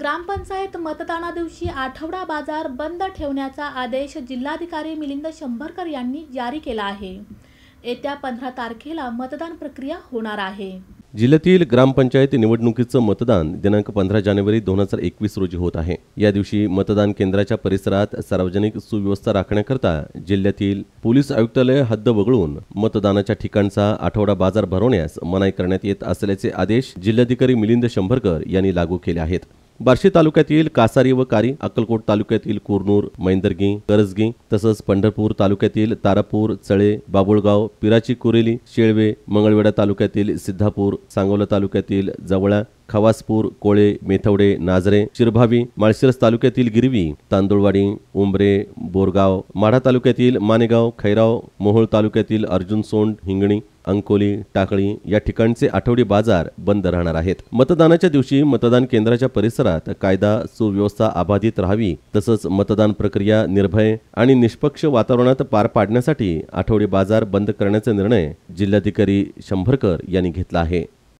ग्रामपंचायत मतदाना दिवशी आठवडा बाजार बंद ठेवण्याचा आदेश जिल्हाधिकारी मिलिंद शंभरकर यांनी जारी केला आहे येत्या पंधरा तारखेला मतदान प्रक्रिया होणार आहे जिल्ह्यातील ग्रामपंचायत निवडणुकीचं मतदान दिनांक पंधरा जानेवारी दोन हजार एकवीस रोजी होत आहे या दिवशी मतदान केंद्राच्या परिसरात सार्वजनिक सुव्यवस्था राखण्याकरता जिल्ह्यातील पोलीस आयुक्तालय हद्द वगळून मतदानाच्या ठिकाणचा आठवडा बाजार भरवण्यास मनाई करण्यात येत असल्याचे आदेश जिल्हाधिकारी मिलिंद शंभरकर यांनी लागू केले आहेत बार्शी तालुक्यातील कासारी व कारी अक्कलकोट तालुक्यातील कुरनूर मैंदरगी करजगी तसंच पंढरपूर तालुक्यातील तारापूर चळे बाबुळगाव पिराची कुरेली शेळवे मंगळवेडा तालुक्यातील सिद्धापूर सांगोला तालुक्यातील जवळा खवासपूर कोळे मेथवडे नाजरे शिरभावी माळशिरस तालुक्यातील गिरवी तांदुळवाडी उंबरे बोरगाव माढा तालुक्यातील मानेगाव खैराव मोहोळ तालुक्यातील अर्जुन सोंड हिंगणी अंकोली टाकळी या ठिकाणचे आठवडी बाजार बंद राहणार आहेत मतदानाच्या दिवशी मतदान केंद्राच्या परिसरात कायदा सुव्यवस्था अबाधित राहावी तसंच मतदान प्रक्रिया निर्भय आणि निष्पक्ष वातावरणात पार पाडण्यासाठी आठवडी बाजार बंद करण्याचा निर्णय जिल्हाधिकारी शंभरकर यांनी घेतला आहे